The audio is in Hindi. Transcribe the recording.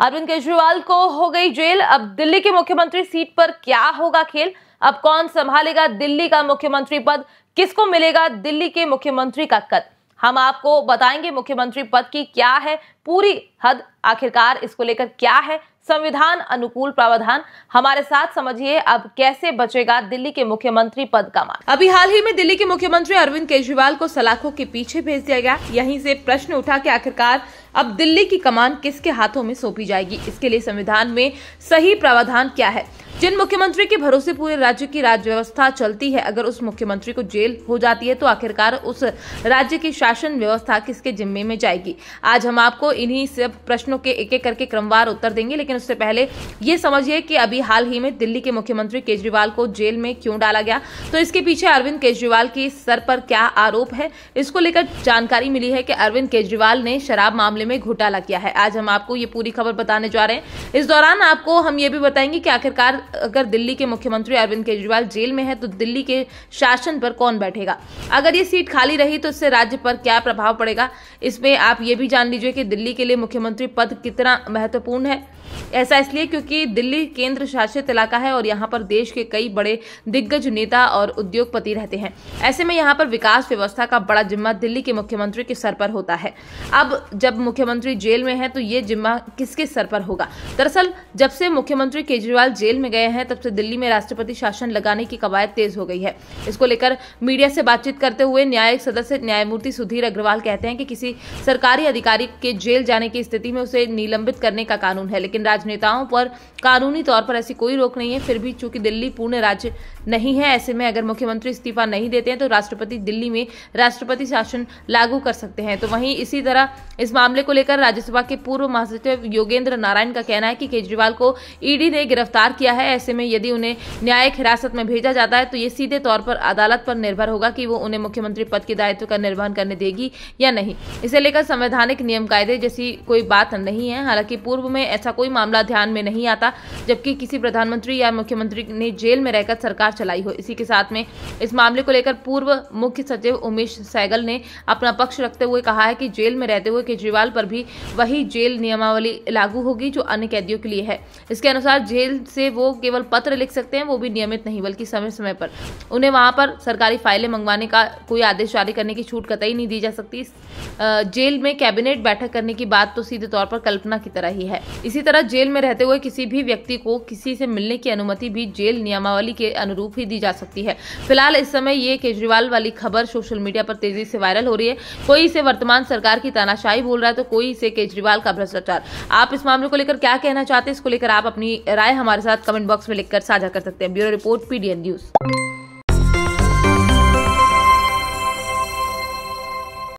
अरविंद केजरीवाल को हो गई जेल अब दिल्ली के मुख्यमंत्री सीट पर क्या होगा खेल अब कौन संभालेगा दिल्ली का मुख्यमंत्री पद किसको मिलेगा दिल्ली के मुख्यमंत्री का कद हम आपको बताएंगे मुख्यमंत्री पद की क्या है पूरी हद आखिरकार इसको लेकर क्या है संविधान अनुकूल प्रावधान हमारे साथ समझिए अब कैसे बचेगा दिल्ली के मुख्यमंत्री पद का मान अभी हाल ही में दिल्ली के मुख्यमंत्री अरविंद केजरीवाल को सलाखों के पीछे भेज दिया गया यहीं से प्रश्न उठा कि आखिरकार अब दिल्ली की कमान किसके हाथों में सौंपी जाएगी इसके लिए संविधान में सही प्रावधान क्या है जिन मुख्यमंत्री के भरोसे पूरे राज्य की राज्य व्यवस्था चलती है अगर उस मुख्यमंत्री को जेल हो जाती है तो आखिरकार उस राज्य की शासन व्यवस्था किसके जिम्मे में जाएगी आज हम आपको इन्हीं सब प्रश्नों के एक एक करके क्रमवार उत्तर देंगे लेकिन उससे पहले ये समझिए कि अभी हाल ही में दिल्ली के मुख्यमंत्री केजरीवाल को जेल में क्यों डाला गया तो इसके पीछे अरविंद केजरीवाल के सर पर क्या आरोप है इसको लेकर जानकारी मिली है कि अरविंद केजरीवाल ने शराब मामले में घोटाला किया है आज हम आपको ये पूरी खबर बताने जा रहे हैं इस दौरान आपको हम ये भी बताएंगे कि आखिरकार अगर दिल्ली के मुख्यमंत्री अरविंद केजरीवाल जेल में है तो दिल्ली के शासन पर कौन बैठेगा अगर ये सीट खाली रही तो इससे राज्य पर क्या प्रभाव पड़ेगा इसमें आप ये भी जान लीजिए कि दिल्ली के लिए मुख्यमंत्री पद कितना महत्वपूर्ण है ऐसा इसलिए क्योंकि दिल्ली केंद्र शासित इलाका है और यहाँ पर देश के कई बड़े दिग्गज नेता और उद्योगपति रहते हैं ऐसे में यहाँ पर विकास व्यवस्था का बड़ा जिम्मा दिल्ली के मुख्यमंत्री के सर पर होता है अब जब मुख्यमंत्री जेल में है तो ये जिम्मा किसके सर पर होगा दरअसल जब से मुख्यमंत्री केजरीवाल जेल में गए हैं तब से दिल्ली में राष्ट्रपति शासन लगाने की कवायद तेज हो गई है इसको लेकर मीडिया से बातचीत करते हुए न्यायिक सदस्य न्यायमूर्ति सुधीर अग्रवाल कहते हैं कि किसी सरकारी अधिकारी के जेल जाने की स्थिति में उसे निलंबित करने का कानून है लेकिन राजनेताओं पर कानूनी तौर पर ऐसी कोई रोक नहीं है फिर भी चूंकि दिल्ली पूर्ण राज्य नहीं है ऐसे में अगर मुख्यमंत्री इस्तीफा नहीं देते हैं तो राष्ट्रपति दिल्ली में राष्ट्रपति शासन लागू कर सकते हैं तो वहीं इसी तरह इस मामले को लेकर राज्यसभा के पूर्व महासचिव योगेंद्र नारायण का कहना है कि केजरीवाल को ईडी ने गिरफ्तार किया है ऐसे में यदि उन्हें न्यायिक हिरासत में भेजा जाता है तो ये सीधे तौर पर अदालत पर निर्भर होगा कि वो उन्हें मुख्यमंत्री पद के दायित्व का निर्वहन करने देगी या नहीं इसे लेकर संवैधानिक नियम कायदे जैसी कोई बात नहीं है हालांकि पूर्व में ऐसा कोई मामला ध्यान में नहीं आता जबकि किसी प्रधानमंत्री या मुख्यमंत्री ने जेल में रहकर सरकार चलाई हो इसी के साथ में इस मामले को लेकर पूर्व मुख्य सचिव उमेश सैगल ने अपना पक्ष रखते हुए कहा है कि जेल में रहते हुए केजरीवाल पर भी वही जेल नियमावली लागू होगी जो अन्य कैदियों के लिए है इसके अनुसार जेल से वो केवल पत्र लिख सकते हैं वो भी नियमित नहीं बल्कि समय समय पर उन्हें वहां पर सरकारी फाइलें मंगवाने का कोई आदेश जारी करने की छूट कतई नहीं दी जा सकती जेल में कैबिनेट बैठक करने की बात तो सीधे तौर पर कल्पना की तरह ही है इसी तरह जेल में रहते हुए किसी भी व्यक्ति को किसी से मिलने की अनुमति भी जेल नियमावली के अनुरूप ही दी जा सकती है फिलहाल इस समय ये केजरीवाल वाली खबर सोशल मीडिया पर तेजी से वायरल हो रही है कोई इसे वर्तमान सरकार की तानाशाही बोल रहा है तो कोई इसे केजरीवाल का भ्रष्टाचार आप इस मामले को लेकर क्या कहना चाहते हैं इसको लेकर आप अपनी राय हमारे साथ कमेंट बॉक्स में लिखकर साझा कर सकते हैं ब्यूरो रिपोर्ट पीडीएन न्यूज़